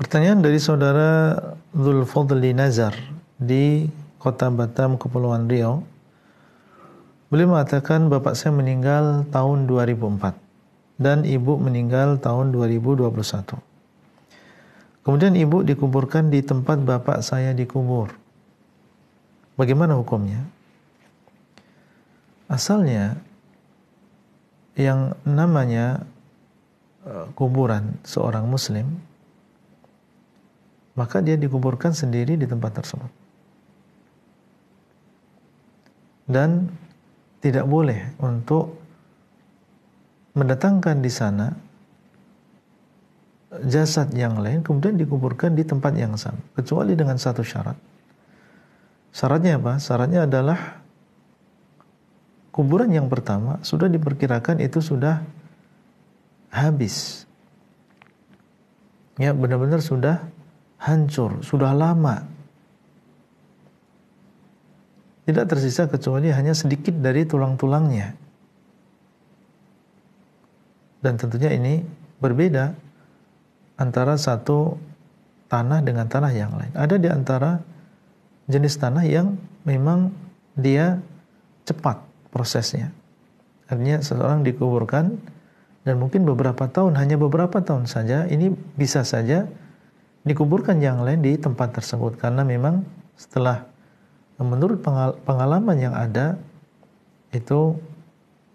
Pertanyaan dari saudara Zulfadli Nazar di Kota Batam, Kepulauan Riau. Beliau mengatakan bapak saya meninggal tahun 2004 dan ibu meninggal tahun 2021. Kemudian ibu dikuburkan di tempat bapak saya dikubur. Bagaimana hukumnya? Asalnya yang namanya eh, kuburan seorang muslim maka dia dikuburkan sendiri di tempat tersebut. Dan tidak boleh untuk mendatangkan di sana jasad yang lain kemudian dikuburkan di tempat yang sama kecuali dengan satu syarat. Syaratnya apa? Syaratnya adalah kuburan yang pertama sudah diperkirakan itu sudah habis. Ya, benar-benar sudah hancur, sudah lama. Tidak tersisa kecuali hanya sedikit dari tulang-tulangnya. Dan tentunya ini berbeda antara satu tanah dengan tanah yang lain. Ada di antara jenis tanah yang memang dia cepat prosesnya. Artinya seseorang dikuburkan dan mungkin beberapa tahun, hanya beberapa tahun saja, ini bisa saja dikuburkan yang lain di tempat tersebut karena memang setelah menurut pengalaman yang ada itu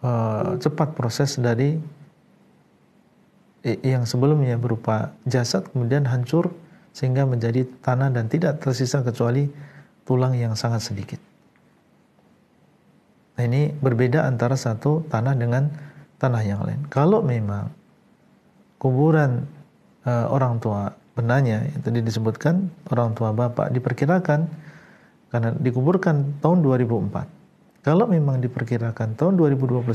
e, cepat proses dari yang sebelumnya berupa jasad kemudian hancur sehingga menjadi tanah dan tidak tersisa kecuali tulang yang sangat sedikit. Nah ini berbeda antara satu tanah dengan tanah yang lain. Kalau memang kuburan e, orang tua penanya yang tadi disebutkan orang tua bapak diperkirakan karena dikuburkan tahun 2004. Kalau memang diperkirakan tahun 2021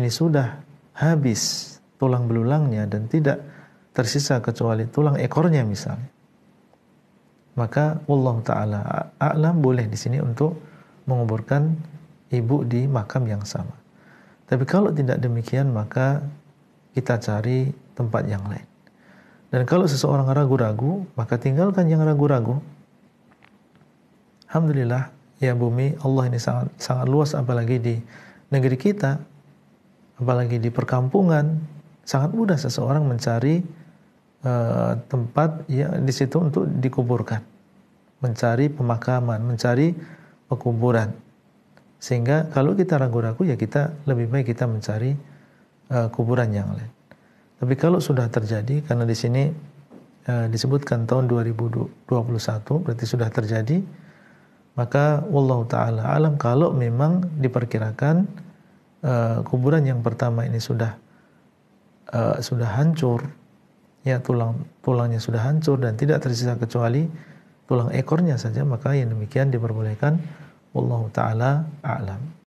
ini sudah habis tulang belulangnya dan tidak tersisa kecuali tulang ekornya misalnya. Maka Allah taala a'lam boleh di sini untuk menguburkan ibu di makam yang sama. Tapi kalau tidak demikian maka kita cari tempat yang lain. Dan kalau seseorang ragu-ragu, maka tinggalkan yang ragu-ragu. Alhamdulillah, ya bumi Allah ini sangat sangat luas apalagi di negeri kita, apalagi di perkampungan, sangat mudah seseorang mencari uh, tempat ya di situ untuk dikuburkan, mencari pemakaman, mencari pekuburan. Sehingga kalau kita ragu-ragu ya kita lebih baik kita mencari uh, kuburan yang lain. Tapi kalau sudah terjadi, karena di sini e, disebutkan tahun 2021, berarti sudah terjadi, maka Wallahu ta'ala alam kalau memang diperkirakan e, kuburan yang pertama ini sudah e, sudah hancur, ya tulang tulangnya sudah hancur dan tidak tersisa kecuali tulang ekornya saja, maka yang demikian diperbolehkan. Wallahu ta'ala alam.